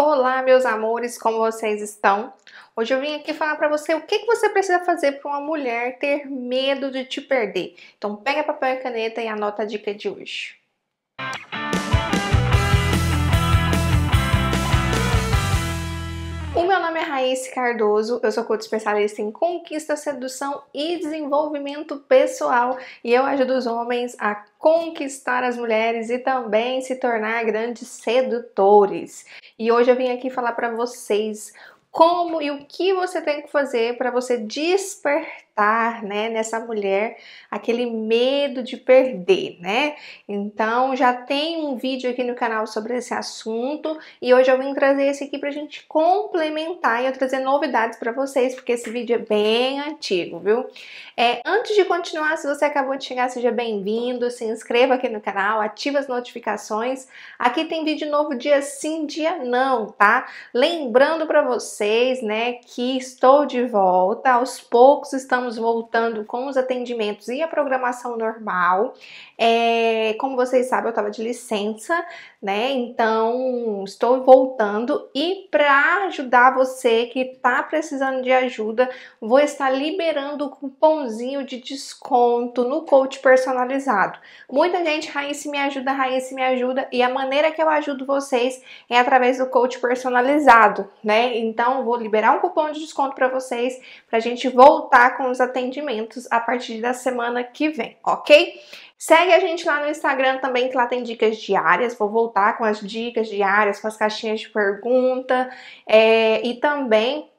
Olá, meus amores, como vocês estão? Hoje eu vim aqui falar para você o que, você precisa fazer para uma mulher ter medo de te perder. Então pega papel e caneta e anota a dica de hoje. Raíssa Cardoso, eu sou coach especialista em conquista, sedução e desenvolvimento pessoal e eu ajudo os homens a conquistar as mulheres e também se tornar grandes sedutores. E hoje eu vim aqui falar para vocês como e o que você tem que fazer para você despertar despertar, né, nessa mulher aquele medo de perder, né? Então, já tem um vídeo aqui no canal sobre esse assunto e hoje eu vim trazer esse aqui pra gente complementar e eu trazer novidades para vocês, porque esse vídeo é bem antigo, viu? É, antes de continuar, se você acabou de chegar, seja bem-vindo, se inscreva aqui no canal, ative as notificações. Aqui tem vídeo novo dia sim, dia não, tá? Lembrando para vocês, né, que estou de volta, aos poucos estamos estamos voltando com os atendimentos e a programação normal. É, como vocês sabem, eu estava de licença, né? Então, estou voltando e para ajudar você que está precisando de ajuda, vou estar liberando o cupomzinho de desconto no coach personalizado. Muita gente, Raíssa me ajuda, Raíssa me ajuda, e a maneira que eu ajudo vocês é através do coach personalizado, né? Então, vou liberar um cupom de desconto para vocês, para a gente voltar com os atendimentos a partir da semana que vem, ok? Segue a gente lá no Instagram também, que lá tem dicas diárias. Vou voltar com as dicas diárias, com as caixinhas de pergunta é, e também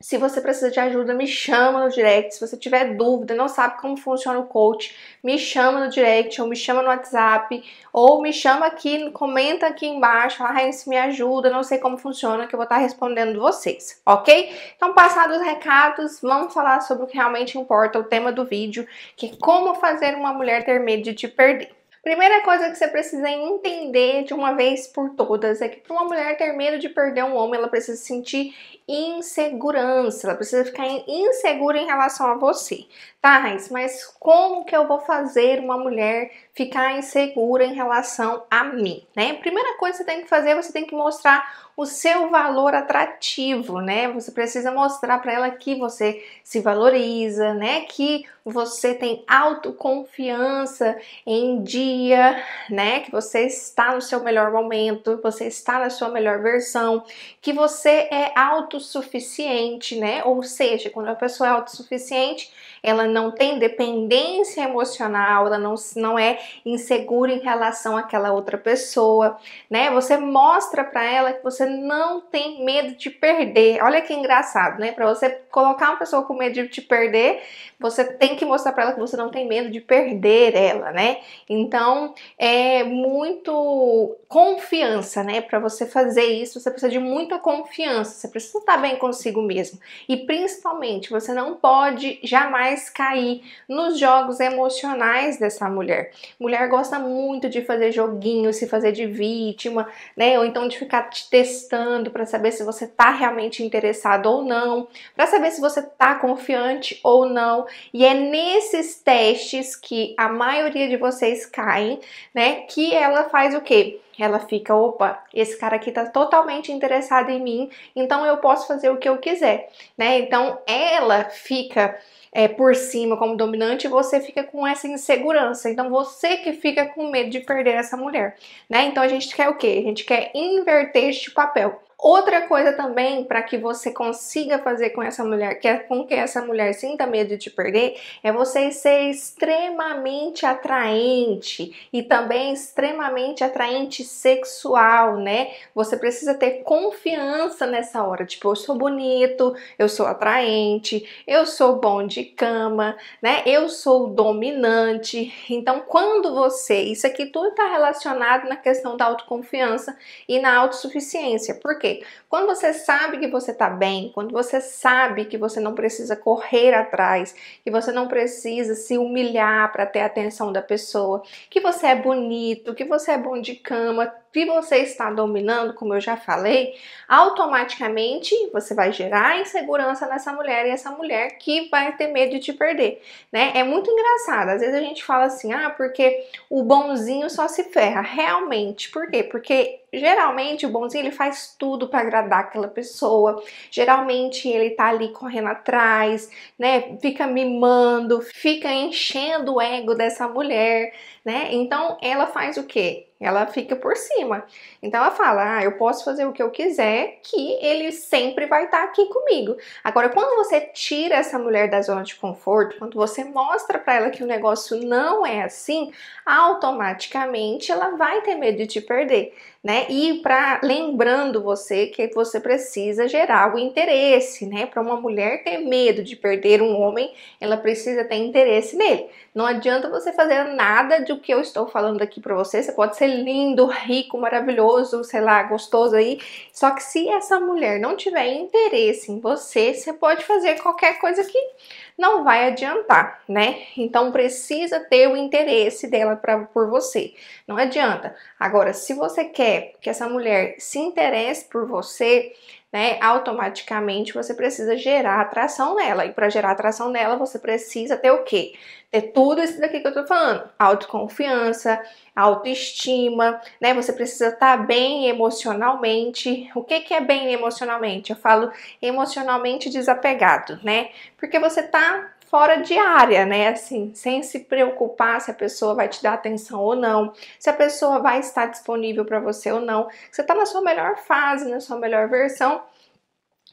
se você precisa de ajuda, me chama no direct. Se você tiver dúvida, não sabe como funciona o coach, me chama no direct, ou me chama no WhatsApp, ou me chama aqui, comenta aqui embaixo, fala, ah, Raíssa, ah, me ajuda, não sei como funciona, que eu vou estar respondendo vocês, ok? Então, passados os recados, vamos falar sobre o que realmente importa, o tema do vídeo, que é como fazer uma mulher ter medo de te perder. Primeira coisa que você precisa entender de uma vez por todas é que para uma mulher ter medo de perder um homem, ela precisa sentir insegurança, ela precisa ficar insegura em relação a você. Tá, Raiz, mas como que eu vou fazer uma mulher ficar insegura em relação a mim, né? Primeira coisa que você tem que fazer, você tem que mostrar o seu valor atrativo, né? Você precisa mostrar para ela que você se valoriza, né? Que você tem autoconfiança em dia, né? Que você está no seu melhor momento, você está na sua melhor versão, que você é autossuficiente, né? Ou seja, quando a pessoa é autossuficiente, ela não tem dependência emocional, ela não, não é insegura em relação àquela outra pessoa, né? Você mostra para ela que você não tem medo de perder. Olha que engraçado, né? Para você colocar uma pessoa com medo de te perder, você tem que mostrar para ela que você não tem medo de perder ela, né? Então, é muito confiança, né? Para você fazer isso, você precisa de muita confiança, você precisa estar bem consigo mesmo. E principalmente, você não pode jamais cair nos jogos emocionais dessa mulher. Mulher gosta muito de fazer joguinho, se fazer de vítima, né? Ou então de ficar te testando para saber se você tá realmente interessado ou não, para saber se você tá confiante ou não. E é nesses testes que a maioria de vocês caem, né? Que ela faz o quê? ela fica, opa, esse cara aqui tá totalmente interessado em mim, então eu posso fazer o que eu quiser, né? Então ela fica é, por cima como dominante, você fica com essa insegurança. Então você que fica com medo de perder essa mulher, né? Então a gente quer o quê? A gente quer inverter este papel. Outra coisa também para que você consiga fazer com essa mulher, que é com que essa mulher sinta medo de te perder, é você ser extremamente atraente e também extremamente atraente sexual, né? Você precisa ter confiança nessa hora, tipo, eu sou bonito, eu sou atraente, eu sou bom de cama, né? Eu sou dominante. Então, quando você, isso aqui tudo está relacionado na questão da autoconfiança e na autossuficiência. Por quê? quê? Quando você sabe que você está bem, quando você sabe que você não precisa correr atrás, que você não precisa se humilhar para ter a atenção da pessoa, que você é bonito, que você é bom de cama, que você está dominando, como eu já falei, automaticamente você vai gerar insegurança nessa mulher e essa mulher que vai ter medo de te perder, né? É muito engraçado. Às vezes a gente fala assim: "Ah, porque o bonzinho só se ferra". Realmente, por quê? Porque geralmente o bonzinho ele faz tudo para agradar aquela pessoa. Geralmente ele tá ali correndo atrás, né? Fica mimando, fica enchendo o ego dessa mulher, né? Então ela faz o quê? Ela fica por cima. Então ela fala: ah, eu posso fazer o que eu quiser, que ele sempre vai estar tá aqui comigo. Agora, quando você tira essa mulher da zona de conforto, quando você mostra para ela que o negócio não é assim, automaticamente ela vai ter medo de te perder né? E para lembrando você que você precisa gerar o interesse, né? Para uma mulher ter medo de perder um homem, ela precisa ter interesse nele. Não adianta você fazer nada do que eu estou falando aqui para você. Você pode ser lindo, rico, maravilhoso, sei lá, gostoso aí, só que se essa mulher não tiver interesse em você, você pode fazer qualquer coisa que não vai adiantar, né? Então precisa ter o interesse dela pra, por você. Não adianta. Agora, se você quer que essa mulher se interesse por você, né, automaticamente você precisa gerar atração nela. E para gerar atração nela, você precisa ter o quê? Ter tudo isso daqui que eu tô falando: autoconfiança, autoestima, né? Você precisa estar tá bem emocionalmente. O que, que é bem emocionalmente? Eu falo emocionalmente desapegado, né? Porque você tá fora de área, né? Assim, sem se preocupar se a pessoa vai te dar atenção ou não, se a pessoa vai estar disponível para você ou não. Você tá na sua melhor fase, na sua melhor versão.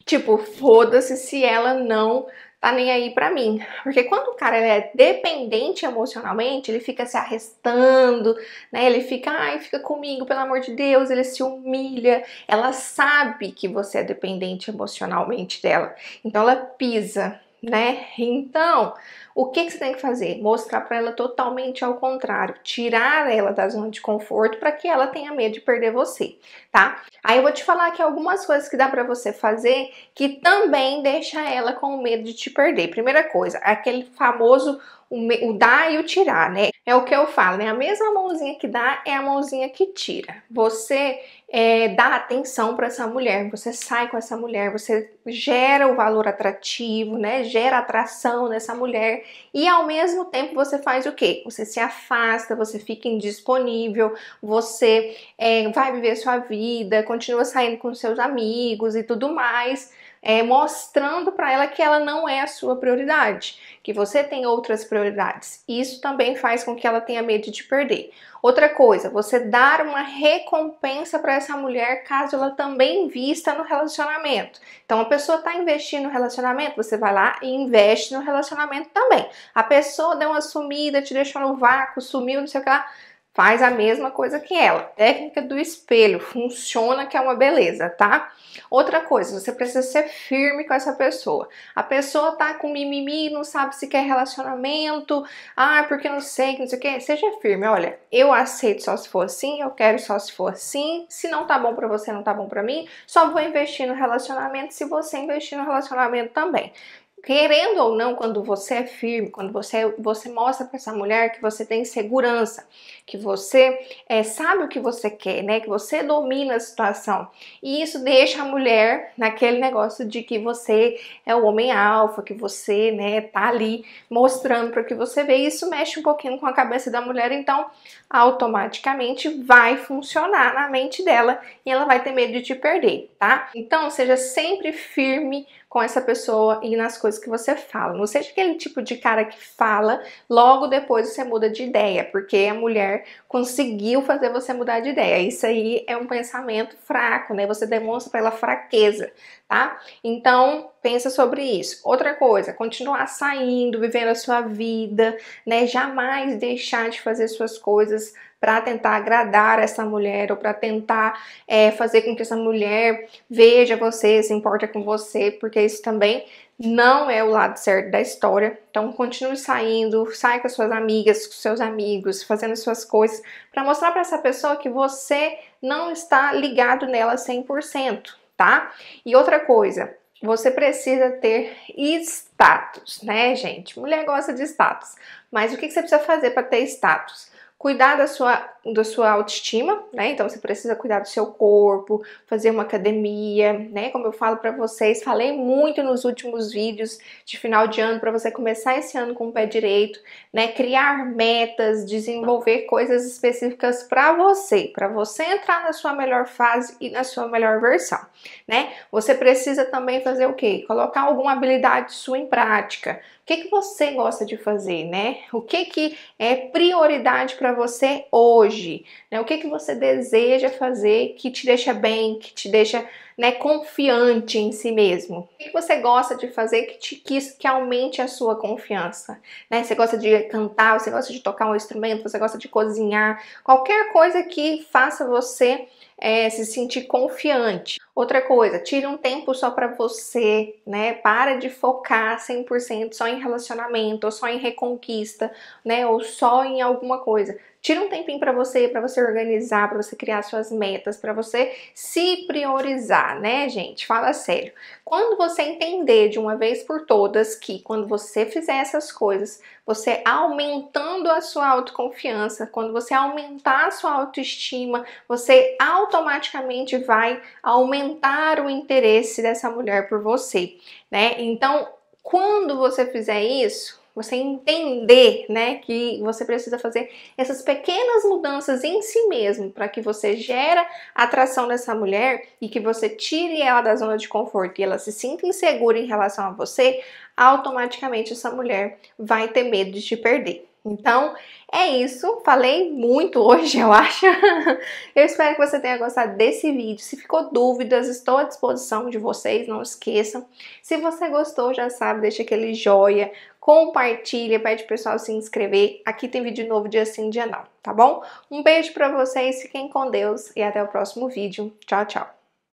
Tipo, foda-se se ela não tá nem aí pra mim. Porque quando o cara é dependente emocionalmente, ele fica se arrestando, né? Ele fica, ai, fica comigo, pelo amor de Deus, ele se humilha. Ela sabe que você é dependente emocionalmente dela. Então ela pisa, né? Uhum. Então, o que, que você tem que fazer? Mostrar para ela totalmente ao contrário, tirar ela da zona de conforto para que ela tenha medo de perder você, tá? Aí eu vou te falar aqui algumas coisas que dá para você fazer que também deixa ela com medo de te perder. Primeira coisa, aquele famoso o, dar e o tirar, né? É o que eu falo, né? A mesma mãozinha que dá é a mãozinha que tira. Você é, dá atenção para essa mulher, você sai com essa mulher, você gera o valor atrativo, né? Gera atração nessa mulher e ao mesmo tempo você faz o quê? Você se afasta, você fica indisponível, você é, vai viver sua vida, continua saindo com seus amigos e tudo mais é, mostrando para ela que ela não é a sua prioridade, que você tem outras prioridades. Isso também faz com que ela tenha medo de perder. Outra coisa, você dar uma recompensa para essa mulher caso ela também invista no relacionamento. Então a pessoa está investindo no relacionamento, você vai lá e investe no relacionamento também. A pessoa deu uma sumida, te deixou no vácuo, sumiu, não sei o que lá faz a mesma coisa que ela. Técnica do espelho, funciona que é uma beleza, tá? Outra coisa, você precisa ser firme com essa pessoa. A pessoa tá com mimimi, não sabe se quer relacionamento, ah, porque não sei, não sei o quê. Seja firme, olha, eu aceito só se for assim, eu quero só se for assim. Se não tá bom para você, não tá bom para mim, só vou investir no relacionamento se você investir no relacionamento também querendo ou não, quando você é firme, quando você, você mostra para essa mulher que você tem segurança, que você é, sabe o que você quer, né? Que você domina a situação. E isso deixa a mulher naquele negócio de que você é o homem alfa, que você, né, tá ali mostrando para que você vê. E isso mexe um pouquinho com a cabeça da mulher, então automaticamente vai funcionar na mente dela e ela vai ter medo de te perder, tá? Então seja sempre firme com essa pessoa e nas coisas que você fala. Não seja aquele tipo de cara que fala, logo depois você muda de ideia, porque a mulher conseguiu fazer você mudar de ideia. Isso aí é um pensamento fraco, né? Você demonstra pela fraqueza, tá? Então, pensa sobre isso. Outra coisa, continuar saindo, vivendo a sua vida, né? Jamais deixar de fazer suas coisas para tentar agradar essa mulher ou para tentar é, fazer com que essa mulher veja você, se importe com você, porque isso também não é o lado certo da história. Então continue saindo, sai com suas amigas, com seus amigos, fazendo suas coisas para mostrar para essa pessoa que você não está ligado nela 100%, tá? E outra coisa, você precisa ter status, né, gente? Mulher gosta de status, mas o que você precisa fazer para ter status? cuidar da sua, da sua autoestima, né? Então você precisa cuidar do seu corpo, fazer uma academia, né? Como eu falo para vocês, falei muito nos últimos vídeos de final de ano para você começar esse ano com o pé direito, né? Criar metas, desenvolver coisas específicas para você, para você entrar na sua melhor fase e na sua melhor versão, né? Você precisa também fazer o quê? Colocar alguma habilidade sua em prática, o que, que você gosta de fazer, né? O que, que é prioridade para você hoje? Né? O que, que você deseja fazer que te deixa bem, que te deixa né, confiante em si mesmo? O que você gosta de fazer que, te, que, que aumente a sua confiança? Né? Você gosta de cantar, você gosta de tocar um instrumento, você gosta de cozinhar, qualquer coisa que faça você é, se sentir confiante. Outra coisa, tire um tempo só para você, né? Para de focar 100% só em relacionamento, ou só em reconquista, né? Ou só em alguma coisa. Tira um tempinho para você, para você organizar, para você criar suas metas, para você se priorizar, né, gente? Fala sério. Quando você entender de uma vez por todas que quando você fizer essas coisas, você aumentando a sua autoconfiança, quando você aumentar a sua autoestima, você automaticamente vai aumentar o interesse dessa mulher por você, né? Então, quando você fizer isso, você entender, né, que você precisa fazer essas pequenas mudanças em si mesmo para que você gera atração dessa mulher e que você tire ela da zona de conforto e ela se sinta insegura em relação a você, automaticamente essa mulher vai ter medo de te perder. Então, é isso. Falei muito hoje, eu acho. Eu espero que você tenha gostado desse vídeo. Se ficou dúvidas, estou à disposição de vocês, não esqueçam. Se você gostou, já sabe, deixa aquele joia, compartilha, pede o pessoal se inscrever. Aqui tem vídeo novo dia sim, dia não, tá bom? Um beijo para vocês, fiquem com Deus e até o próximo vídeo. Tchau, tchau.